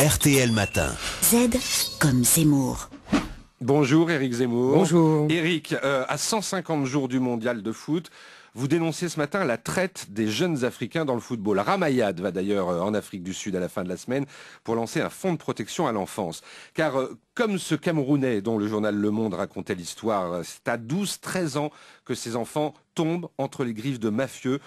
RTL Matin. Z comme Zemmour. Bonjour Eric Zemmour. Bonjour. Eric, euh, à 150 jours du mondial de foot, vous dénoncez ce matin la traite des jeunes Africains dans le football. Ramayad va d'ailleurs euh, en Afrique du Sud à la fin de la semaine pour lancer un fonds de protection à l'enfance. Car euh, comme ce Camerounais dont le journal Le Monde racontait l'histoire, c'est à 12-13 ans que ces enfants tombent entre les griffes de mafieux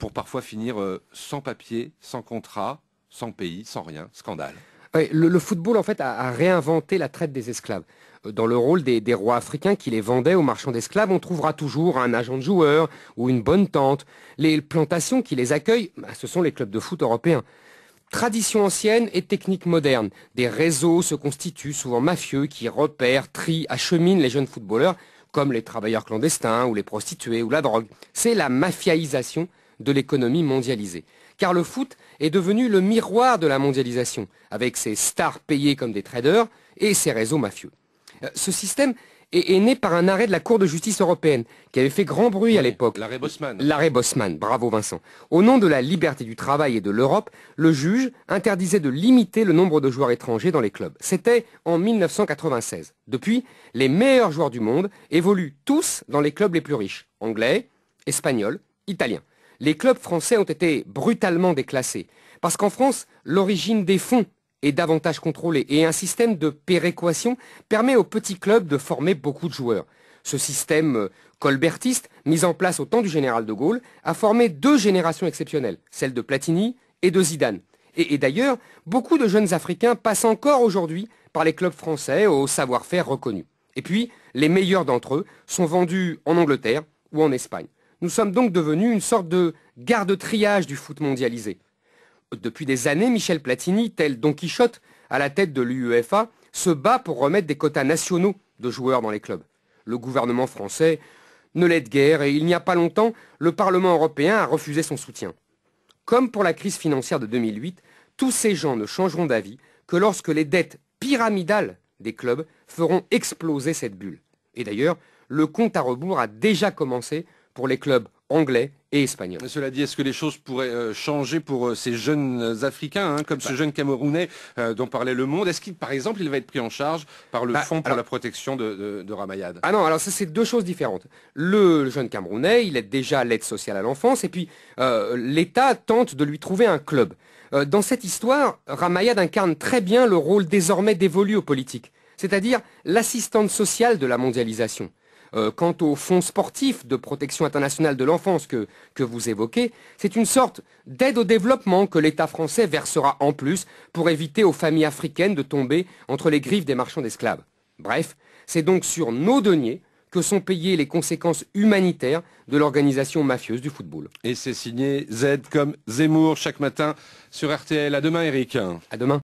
pour parfois finir sans papier, sans contrat, sans pays, sans rien. Scandale le, football, en fait, a, réinventé la traite des esclaves. Euh, dans le rôle des, rois africains qui les vendaient aux marchands d'esclaves, on trouvera toujours un agent de joueur ou une bonne tante. Les plantations qui les accueillent, bah, ce sont les clubs de foot européens. Tradition ancienne et technique moderne. Des réseaux se constituent, souvent mafieux, qui repèrent, trient, acheminent les jeunes footballeurs, comme les travailleurs clandestins ou les prostituées ou la drogue. C'est la mafiaisation de l'économie mondialisée car le foot est devenu le miroir de la mondialisation, avec ses stars payées comme des traders et ses réseaux mafieux. Euh, ce système est, né par un arrêt de la Cour de justice européenne, qui avait fait grand bruit à l'époque. L'arrêt Bosman. L'arrêt Bosman, bravo Vincent. Au nom de la liberté du travail et de l'Europe, le juge interdisait de limiter le nombre de joueurs étrangers dans les clubs. C'était en 1996. Depuis, les meilleurs joueurs du monde évoluent tous dans les clubs les plus riches, anglais, espagnols, italiens les clubs français ont été brutalement déclassés. Parce qu'en France, l'origine des fonds est davantage contrôlée et un système de péréquation permet aux petits clubs de former beaucoup de joueurs. Ce système euh, colbertiste, mis en place au temps du général de Gaulle, a formé deux générations exceptionnelles, celle de Platini et de Zidane. Et, et d'ailleurs, beaucoup de jeunes Africains passent encore aujourd'hui par les clubs français au savoir-faire reconnu. Et puis, les meilleurs d'entre eux sont vendus en Angleterre ou en Espagne. Nous sommes donc devenus une sorte de garde-triage du foot mondialisé. Depuis des années, Michel Platini, tel Don Quichotte, à la tête de l'UEFA, se bat pour remettre des quotas nationaux de joueurs dans les clubs. Le gouvernement français ne l'aide guère et il n'y a pas longtemps, le Parlement européen a refusé son soutien. Comme pour la crise financière de 2008, tous ces gens ne changeront d'avis que lorsque les dettes pyramidales des clubs feront exploser cette bulle. Et d'ailleurs, le compte à rebours a déjà commencé pour les clubs anglais et espagnols. Cela dit, est-ce que les choses pourraient euh, changer pour euh, ces jeunes euh, Africains, hein, comme ce bah. jeune Camerounais dont parlait Le Monde Est-ce qu'il, par exemple, il va être pris en charge par le bah, Fonds pour la protection de, Ramayad Ah non, alors ça, c'est deux choses différentes. Le, jeune Camerounais, il est déjà à l'aide sociale à l'enfance, et puis l'État tente de lui trouver un club. dans cette histoire, Ramayad incarne très bien le rôle désormais dévolu aux politiques, c'est-à-dire l'assistante sociale de la mondialisation. Euh, quant au fonds sportif de protection internationale de l'enfance que, que vous évoquez, c'est une sorte d'aide au développement que l'État français versera en plus pour éviter aux familles africaines de tomber entre les griffes des marchands d'esclaves. Bref, c'est donc sur nos deniers que sont payées les conséquences humanitaires de l'organisation mafieuse du football. Et c'est signé Z comme Zemmour chaque matin sur RTL. À demain, Eric. À demain.